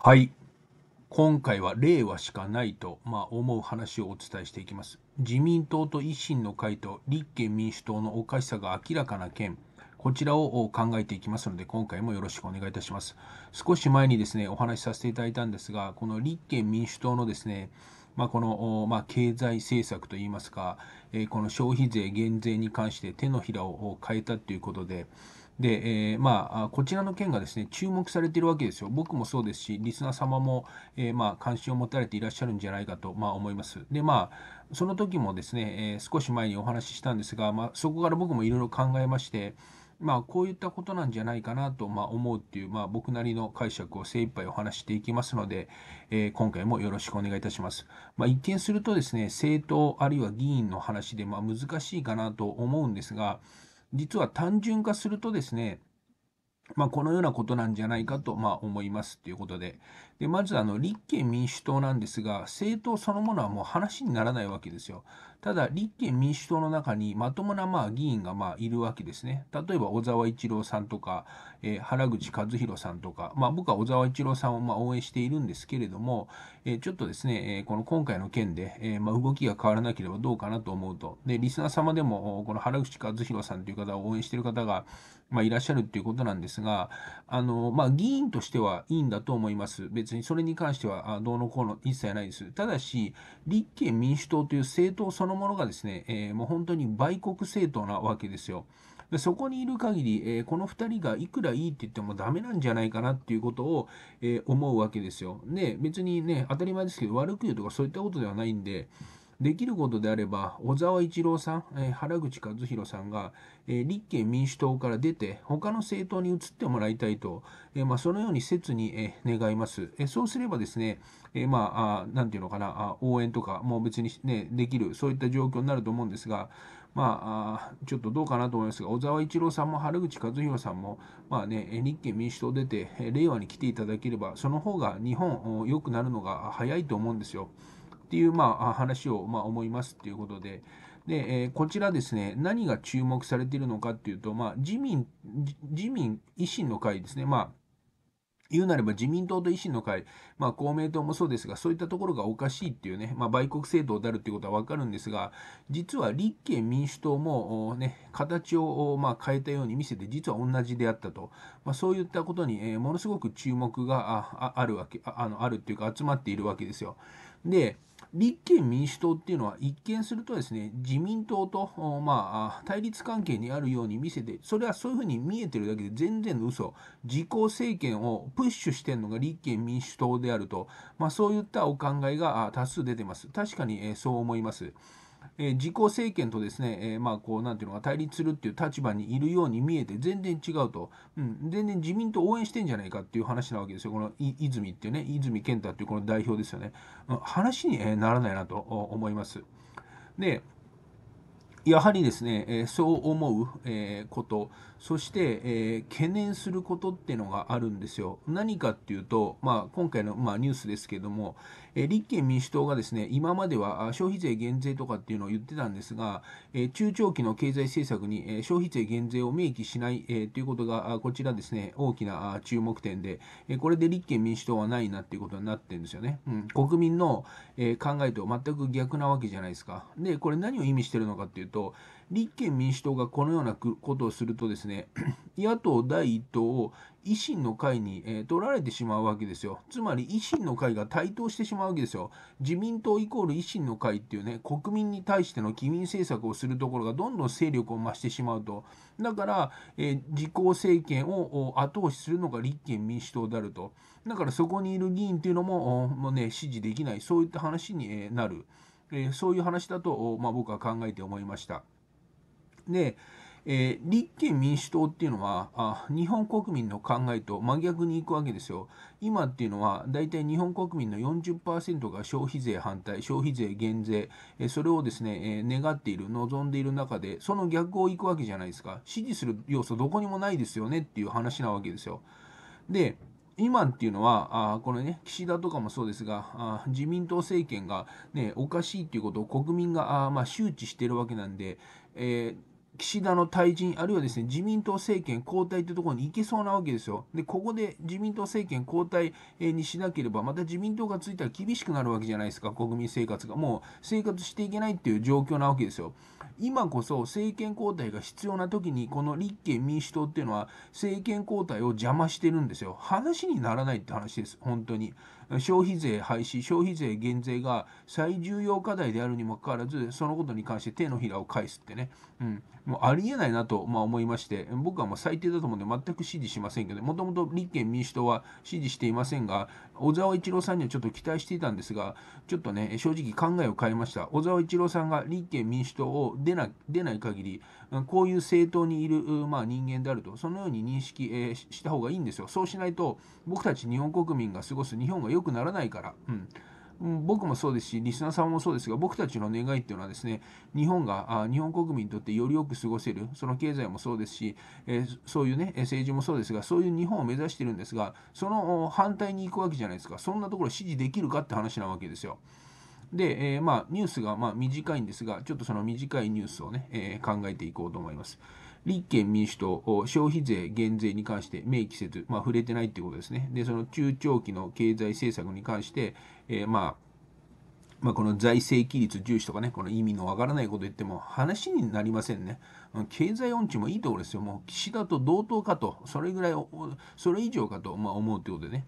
はい。今回は令和しかないと、まあ、思う話をお伝えしていきます。自民党と維新の会と立憲民主党のおかしさが明らかな件、こちらを考えていきますので、今回もよろしくお願いいたします。少し前にですね、お話しさせていただいたんですが、この立憲民主党のですね、まあ、この、まあ、経済政策といいますか、えこの消費税減税に関して手のひらを変えたということで、で、えー、まあ、こちらの件がですね、注目されているわけですよ。僕もそうですし、リスナー様も、えー、まあ、関心を持たれていらっしゃるんじゃないかと、まあ、思います。で、まあ、その時もですね、えー、少し前にお話ししたんですが、まあ、そこから僕もいろいろ考えまして、まあ、こういったことなんじゃないかなと、まあ、思うっていう、まあ、僕なりの解釈を精一杯お話していきますので、えー、今回もよろしくお願いいたします。まあ、一見するとですね、政党あるいは議員の話で、まあ、難しいかなと思うんですが、実は単純化するとですね、まあ、このようなことなんじゃないかと、まあ、思いますということで、でまずあの立憲民主党なんですが政党そのものはもう話にならないわけですよ。ただ立憲民主党の中にまともなまあ議員がまあいるわけですね。例えば小沢一郎さんとか、えー、原口和弘さんとか、まあ、僕は小沢一郎さんをまあ応援しているんですけれども、えー、ちょっとですね、えー、この今回の件で、えー、まあ動きが変わらなければどうかなと思うと。で、リスナー様でもこの原口和弘さんという方を応援している方がまあいらっしゃるということなんですが、あのまあ、議員としてはいいんだと思います。別別にそれに関してはどうのこうの一切ないです。ただし、立憲民主党という政党そのものがですね、えー、もう本当に売国政党なわけですよ。でそこにいる限り、えー、この2人がいくらいいって言ってもダメなんじゃないかなっていうことを、えー、思うわけですよ。で、別にね、当たり前ですけど悪く言うとかそういったことではないんで、できることであれば、小沢一郎さん、え原口和弘さんが、え立憲民主党から出て、他の政党に移ってもらいたいと、えまあ、そのように切に、え願います。えそうすればですね、えまあ、あていうのかなあ、応援とかも別に、ね、できる、そういった状況になると思うんですが、まあ、ちょっとどうかなと思いますが、小沢一郎さんも原口和弘さんも、まあね、日憲民主党出て、令和に来ていただければ、その方が日本、良くなるのが早いと思うんですよ。っていう、まあ、話を、まあ、思いますっていうことで、で、えー、こちらですね、何が注目されているのかっていうと、まあ、自民、自民維新の会ですね、まあ、言うなれば自民党と維新の会、まあ、公明党もそうですが、そういったところがおかしいっていうね、まあ、売国政党であるということは分かるんですが、実は立憲民主党も、ね、形をまあ変えたように見せて、実は同じであったと、まあ、そういったことに、えー、ものすごく注目がああるわけあのあるっていうか、集まっているわけですよ。で立憲民主党っていうのは一見するとですね自民党と、まあ、対立関係にあるように見せてそれはそういうふうに見えてるだけで全然嘘自公政権をプッシュしてるのが立憲民主党であると、まあ、そういったお考えが多数出てます確かに、えそう思います。えー、自公政権とですね、えー、まあこうなんていうのが対立するっていう立場にいるように見えて全然違うと、うん、全然自民党応援してんじゃないかっていう話なわけですよ、この泉ってね、泉健太っていうこの代表ですよね。話にならないなと思います。でやはりですね、えそう思う、えこと、そして、え懸念することってのがあるんですよ。何かっていうと、まあ、今回の、まあ、ニュースですけども、え立憲民主党がですね、今までは消費税減税とかっていうのを言ってたんですが、え中長期の経済政策に、え消費税減税を明記しない、えということが、こちらですね、大きな注目点で、えこれで立憲民主党はないなっていうことになってるんですよね。うん、国民の、え考えと全く逆なわけじゃないですか。で、これ何を意味してるのかっていういうと立憲民主党がこのようなことをするとですね 野党第1党を維新の会に、えー、取られてしまうわけですよつまり維新の会が台頭してしまうわけですよ自民党イコール維新の会っていうね国民に対しての機民政策をするところがどんどん勢力を増してしまうとだから、えー、自公政権を後押しするのが立憲民主党であるとだからそこにいる議員っていうのももうね支持できないそういった話になる。えそういう話だと、まあ、僕は考えて思いました。で、えー、立憲民主党っていうのはあ日本国民の考えと真逆にいくわけですよ。今っていうのは大体日本国民の40%が消費税反対消費税減税、えー、それをですね、えー、願っている望んでいる中でその逆をいくわけじゃないですか支持する要素どこにもないですよねっていう話なわけですよ。で今っていうのは、あこのね、岸田とかもそうですが、あ自民党政権が、ね、おかしいっていうことを国民があ、まあ、周知してるわけなんで、えー岸田の退陣、あるいはですね自民党政権交代というところに行けそうなわけですよ。で、ここで自民党政権交代にしなければ、また自民党がついたら厳しくなるわけじゃないですか、国民生活が。もう生活していけないっていう状況なわけですよ。今こそ政権交代が必要な時にこの立憲民主党っていうのは政権交代を邪魔してるんですよ話にならないって話です本当に消費税廃止、消費税減税が最重要課題であるにもかかわらず、そのことに関して手のひらを返すってね、うん、もうありえないなと、まあ、思いまして、僕はもう最低だと思うんで、全く支持しませんけど、もともと立憲民主党は支持していませんが、小沢一郎さんにはちょっと期待していたんですが、ちょっとね、正直考えを変えました。小沢一郎さんが立憲民主党を出ない出ない限り、こういう政党にいる、まあ、人間であると、そのように認識、えー、した方がいいんですよ。そうしないと、僕たち日本国民が過ごす日本が良くならないから。うん僕もそうですし、リスナーさんもそうですが、僕たちの願いっていうのはですね、日本が、日本国民にとってよりよく過ごせる、その経済もそうですし、えそういうね、政治もそうですが、そういう日本を目指してるんですが、その反対に行くわけじゃないですか、そんなところ支持できるかって話なわけですよ。で、えー、まあ、ニュースがま短いんですが、ちょっとその短いニュースをね、えー、考えていこうと思います。立憲民主党、消費税減税に関して明記せず、まあ、触れてないということですね。で、その中長期の経済政策に関して、えー、まあ、まあ、この財政規律重視とかね、この意味のわからないこと言っても話になりませんね。経済音痴もいいところですよ。もう岸田と同等かと、それぐらい、それ以上かと、まあ、思うということでね。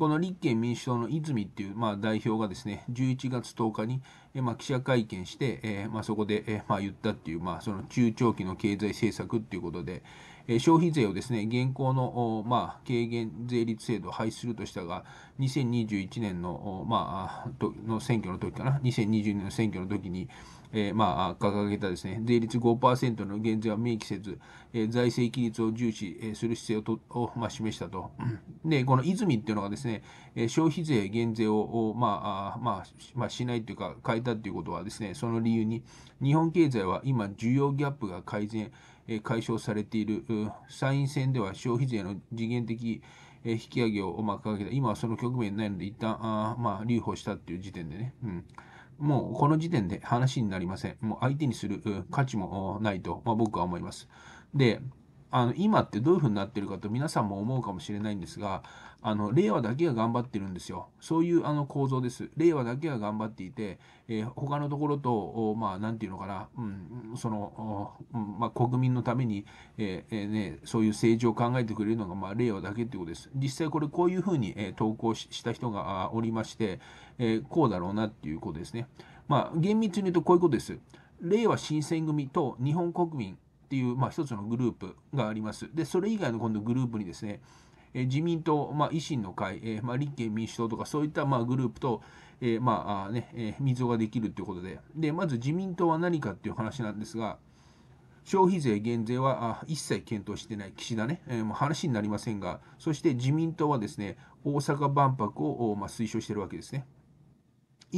この立憲民主党の泉っていう、まあ、代表がですね、11月10日に、えまあ、記者会見して、えまあ、そこで、えまあ、言ったっていう、まあ、その中長期の経済政策っていうことで、え消費税をですね、現行の、まあ、軽減税率制度を廃止するとしたが、2021年の、まあ、の選挙の時かな、2022年の選挙の時に、えー、まあ、掲げたですね、税率5%の減税は明記せず、えー、財政規律を重視、する姿勢をとを、まあ、示したと。で、この泉っていうのがですね、え消費税減税を、まあ、まあ、まあ、しないというか、変えたということはですね、その理由に、日本経済は今、需要ギャップが改善、え解消されている、参院選では消費税の次元的、え引き上げを、ま掲げた、今はその局面ないので、一旦あまあ留保したっていう時点でね。うんもうこの時点で話になりません。もう相手にする価値もないと、まあ、僕は思います。で、あの今ってどういうふうになってるかと皆さんも思うかもしれないんですがあの令和だけが頑張ってるんですよそういうあの構造です令和だけが頑張っていて、えー、他のところとまあ何て言うのかな、うん、その、まあ、国民のために、えー、えー、ね、そういう政治を考えてくれるのが、まあ、令和だけってことです実際これこういうふうに、え投稿した人がおりまして、えこうだろうなっていうことですねまあ厳密に言うとこういうことです令和新選組と日本国民っていう、まあ、一つのグループがあります。で、それ以外の今度グループにですね、え自民党、まあ、維新の会、えまあ、立憲民主党とかそういった、まあ、グループと、えまあねえー、溝ができるということでで、まず自民党は何かっていう話なんですが、消費税減税は一切検討してない岸田ね、えー、もう話になりませんが、そして自民党はですね、大阪万博を、まあ、推奨してるわけですね。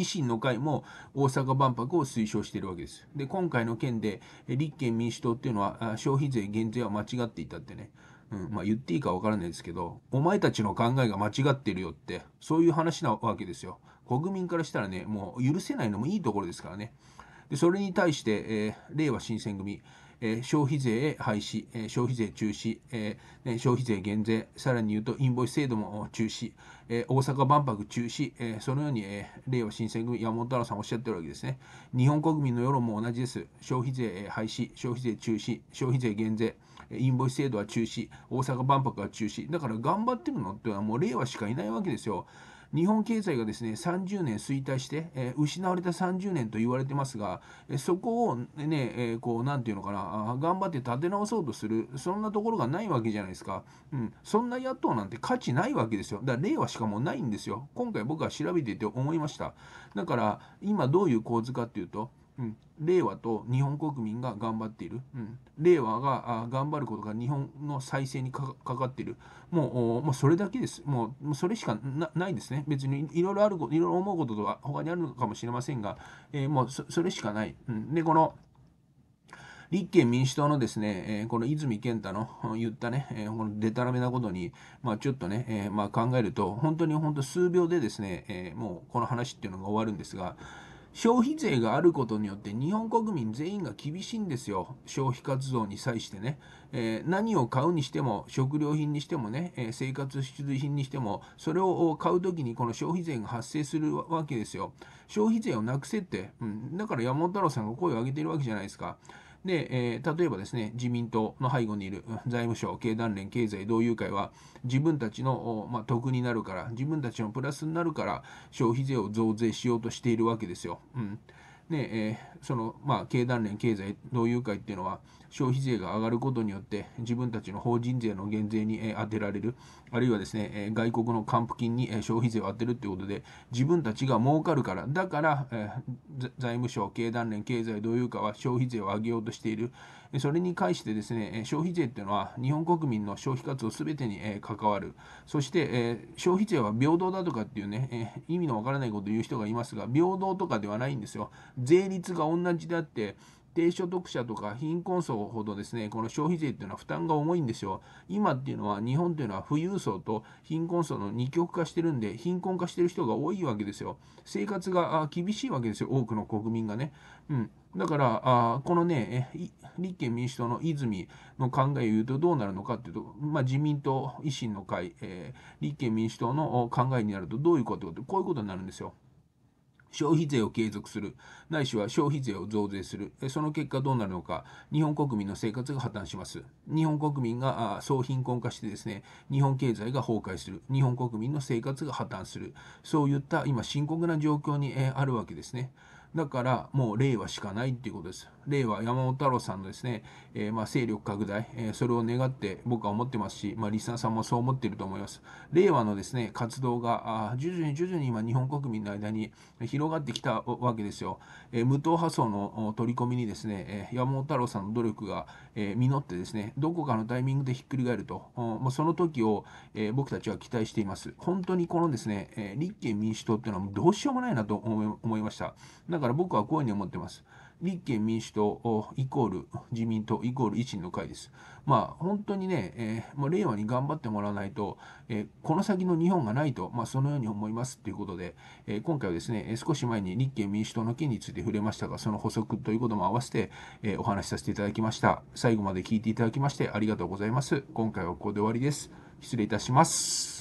維新の会も大阪万博を推奨しているわけです。で、今回の件で、立憲民主党っていうのは、消費税減税は間違っていたってね、うん、まあ言っていいかわからないですけど、お前たちの考えが間違ってるよって、そういう話なわけですよ。国民からしたらね、もう許せないのもいいところですからね。で、それに対して、えー、令和新選組、え消費税廃止、え消費税中止、え消費税減税、さらに言うとインボイス制度も中止、え大阪万博中止、えそのように、えー、令和新選組、山本太郎さんおっしゃってるわけですね。日本国民の世論も同じです。消費税廃止、消費税中止、消費税減税、インボイス制度は中止、大阪万博は中止、だから頑張ってるのっていうのはもう令和しかいないわけですよ。日本経済がですね30年衰退して、えー、失われた30年と言われてますが、えそこをね、えー、こう何て言うのかな頑張って立て直そうとするそんなところがないわけじゃないですか、うん、そんな野党なんて価値ないわけですよだから令和しかもうないんですよ今回僕は調べていて思いましただから今どういう構図かっていうとうん、令和と日本国民が頑張っている、うん、令和が頑張ることが日本の再生にかかっているもうもうそれだけですもうそれしかないですね別にいろいろあるいろいろ思うこととは他にあるのかもしれませんが、えー、もうそれしかない、うん、でこの立憲民主党のですね、えこの泉健太の言ったね、えこのでたらめなことに、まあ、ちょっとね、えまあ、考えると、本当に本当数秒でですね、えもうこの話っていうのが終わるんですが、消費税があることによって日本国民全員が厳しいんですよ、消費活動に際してね。えー、何を買うにしても、食料品にしてもね、えー、生活必需品にしても、それを買うときにこの消費税が発生するわけですよ。消費税をなくせって、うん、だから山本太郎さんが声を上げてるわけじゃないですか。で、えー、例えばですね、自民党の背後にいる財務省、経団連、経済同友会は、自分たちの、まあ、得になるから、自分たちのプラスになるから、消費税を増税しようとしているわけですよ。うんでえー、その、まあ、経団連、経済同友会っていうのは、消費税が上がることによって自分たちの法人税の減税に充てられるあるいはですね外国の還付金に消費税を充てるということで自分たちが儲かるからだから財務省経団連経済同友会は消費税を上げようとしているそれに関してですね消費税というのは日本国民の消費活動すべてに関わるそして消費税は平等だとかっていうね意味のわからないことを言う人がいますが平等とかではないんですよ税率が同じであって低所得者とか貧困層ほどですね、この消費税っていうのは負担が重いんですよ。今っていうのは、日本っていうのは富裕層と貧困層の二極化してるんで、貧困化してる人が多いわけですよ。生活が厳しいわけですよ、多くの国民がね。うん、だから、あこのね、立憲民主党の泉の考えを言うとどうなるのかっていうと、まあ、自民党、維新の会、えー、立憲民主党の考えになるとどういうことって、こういうことになるんですよ。消費税を継続する、ないしは消費税を増税する、その結果どうなるのか、日本国民の生活が破綻します。日本国民が総貧困化してですね、日本経済が崩壊する、日本国民の生活が破綻する、そういった今深刻な状況にあるわけですね。だからもう令和しかないっていうことです。令和山本太郎さんのですね、えー、ま勢力拡大、えー、それを願って僕は思ってますし、まあ、リスナーさんもそう思っていると思います。令和のですね、活動が徐々に徐々に今日本国民の間に広がってきたわけですよ。えー、無党派層の取り込みにですね、え山本太郎さんの努力が、え実ってですね、どこかのタイミングでひっくり返ると、まあ、その時を、え僕たちは期待しています。本当にこのですね、え立憲民主党っていうのはどうしようもないなと思いました。から僕はこういうふうに思ってます。立憲民主党イコール自民党イコール維新の会です。まあ本当にね、えー、まあ、令和に頑張ってもらわないと、えー、この先の日本がないと、まあ、そのように思いますということで、えー、今回はですね、少し前に立憲民主党の件について触れましたが、その補足ということも合わせて、えお話しさせていただきました。最後まで聞いていただきましてありがとうございます。今回はここで終わりです。失礼いたします。